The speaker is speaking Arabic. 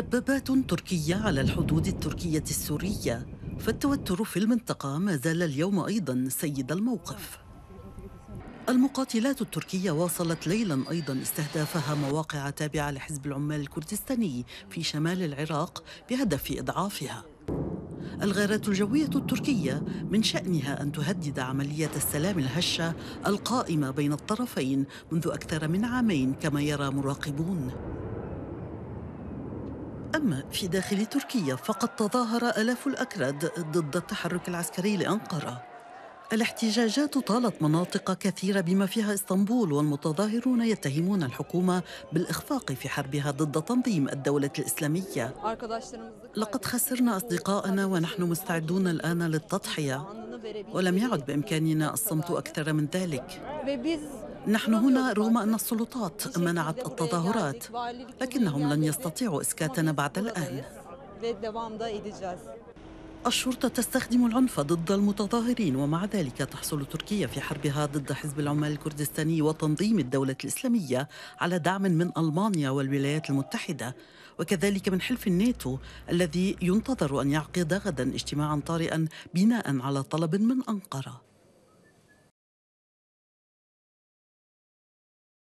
دبابات تركية على الحدود التركية السورية فالتوتر في المنطقة ما زال اليوم أيضا سيد الموقف المقاتلات التركية واصلت ليلا أيضا استهدافها مواقع تابعة لحزب العمال الكردستاني في شمال العراق بهدف إضعافها الغارات الجوية التركية من شأنها أن تهدد عملية السلام الهشة القائمة بين الطرفين منذ أكثر من عامين كما يرى مراقبون أما في داخل تركيا فقد تظاهر آلاف الأكراد ضد التحرك العسكري لأنقرة الاحتجاجات طالت مناطق كثيرة بما فيها اسطنبول والمتظاهرون يتهمون الحكومة بالإخفاق في حربها ضد تنظيم الدولة الإسلامية لقد خسرنا أصدقاءنا ونحن مستعدون الآن للتضحية ولم يعد بإمكاننا الصمت أكثر من ذلك نحن هنا رغم أن السلطات منعت التظاهرات لكنهم لن يستطيعوا إسكاتنا بعد الآن الشرطة تستخدم العنف ضد المتظاهرين ومع ذلك تحصل تركيا في حربها ضد حزب العمال الكردستاني وتنظيم الدولة الإسلامية على دعم من ألمانيا والولايات المتحدة وكذلك من حلف الناتو الذي ينتظر أن يعقد غدا اجتماعا طارئا بناء على طلب من أنقرة